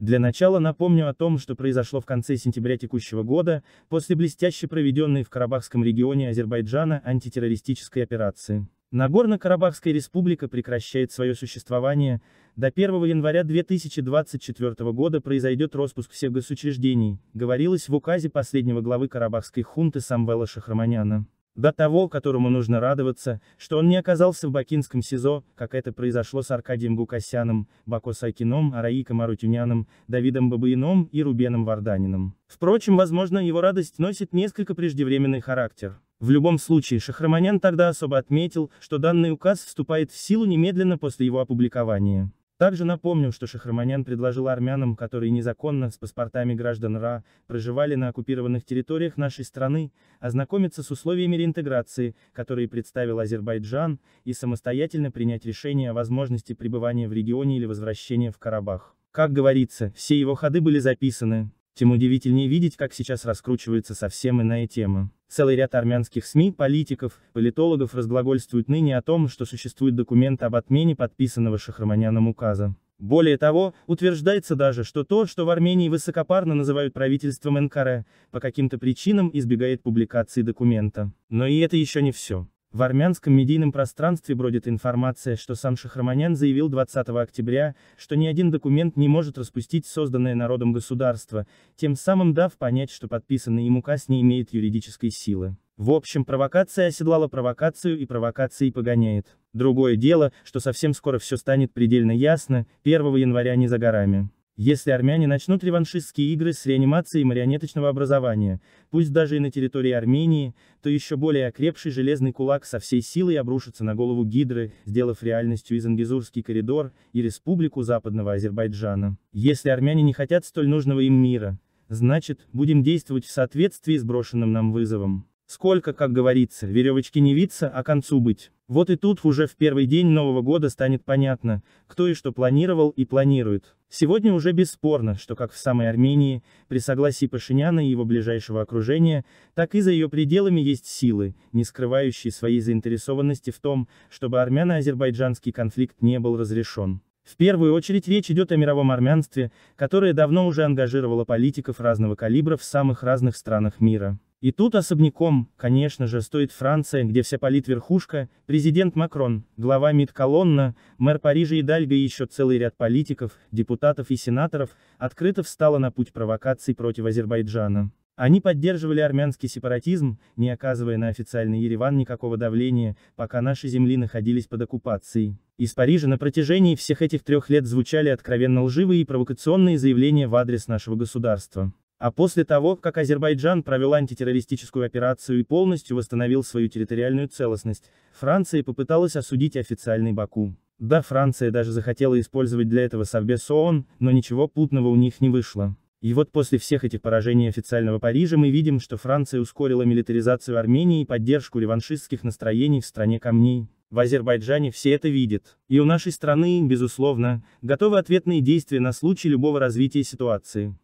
Для начала напомню о том, что произошло в конце сентября текущего года, после блестяще проведенной в Карабахском регионе Азербайджана антитеррористической операции. Нагорно-Карабахская республика прекращает свое существование, до 1 января 2024 года произойдет распуск всех госучреждений, говорилось в указе последнего главы карабахской хунты Самвела Шахраманяна до того, которому нужно радоваться, что он не оказался в бакинском СИЗО, как это произошло с Аркадием Гукасяном, Бако Сайкином, Араиком Арутюняном, Давидом Бабаином и Рубеном Варданином. Впрочем, возможно, его радость носит несколько преждевременный характер. В любом случае, Шахраманян тогда особо отметил, что данный указ вступает в силу немедленно после его опубликования. Также напомним, что Шахраманян предложил армянам, которые незаконно, с паспортами граждан РА, проживали на оккупированных территориях нашей страны, ознакомиться с условиями реинтеграции, которые представил Азербайджан, и самостоятельно принять решение о возможности пребывания в регионе или возвращения в Карабах. Как говорится, все его ходы были записаны, тем удивительнее видеть, как сейчас раскручивается совсем иная тема. Целый ряд армянских СМИ, политиков, политологов разглагольствуют ныне о том, что существует документ об отмене подписанного Шахраманяном указа. Более того, утверждается даже, что то, что в Армении высокопарно называют правительством НКР, по каким-то причинам избегает публикации документа. Но и это еще не все. В армянском медийном пространстве бродит информация, что сам Шахраманян заявил 20 октября, что ни один документ не может распустить созданное народом государство, тем самым дав понять, что подписанный им указ не имеет юридической силы. В общем, провокация оседлала провокацию и провокацией погоняет. Другое дело, что совсем скоро все станет предельно ясно, 1 января не за горами. Если армяне начнут реваншистские игры с реанимацией марионеточного образования, пусть даже и на территории Армении, то еще более окрепший железный кулак со всей силой обрушится на голову Гидры, сделав реальностью Изангизурский коридор и Республику Западного Азербайджана. Если армяне не хотят столь нужного им мира, значит, будем действовать в соответствии с брошенным нам вызовом. Сколько, как говорится, веревочки не виться, а концу быть. Вот и тут уже в первый день Нового года станет понятно, кто и что планировал и планирует. Сегодня уже бесспорно, что как в самой Армении, при согласии Пашиняна и его ближайшего окружения, так и за ее пределами есть силы, не скрывающие своей заинтересованности в том, чтобы армяно-азербайджанский конфликт не был разрешен. В первую очередь речь идет о мировом армянстве, которое давно уже ангажировало политиков разного калибра в самых разных странах мира. И тут особняком, конечно же, стоит Франция, где вся политверхушка, президент Макрон, глава МИД Колонна, мэр Парижа и Дальга и еще целый ряд политиков, депутатов и сенаторов, открыто встала на путь провокаций против Азербайджана. Они поддерживали армянский сепаратизм, не оказывая на официальный Ереван никакого давления, пока наши земли находились под оккупацией. Из Парижа на протяжении всех этих трех лет звучали откровенно лживые и провокационные заявления в адрес нашего государства. А после того, как Азербайджан провел антитеррористическую операцию и полностью восстановил свою территориальную целостность, Франция попыталась осудить официальный Баку. Да, Франция даже захотела использовать для этого Совбез ООН, но ничего путного у них не вышло. И вот после всех этих поражений официального Парижа мы видим, что Франция ускорила милитаризацию Армении и поддержку реваншистских настроений в стране камней. В Азербайджане все это видят. И у нашей страны, безусловно, готовы ответные действия на случай любого развития ситуации.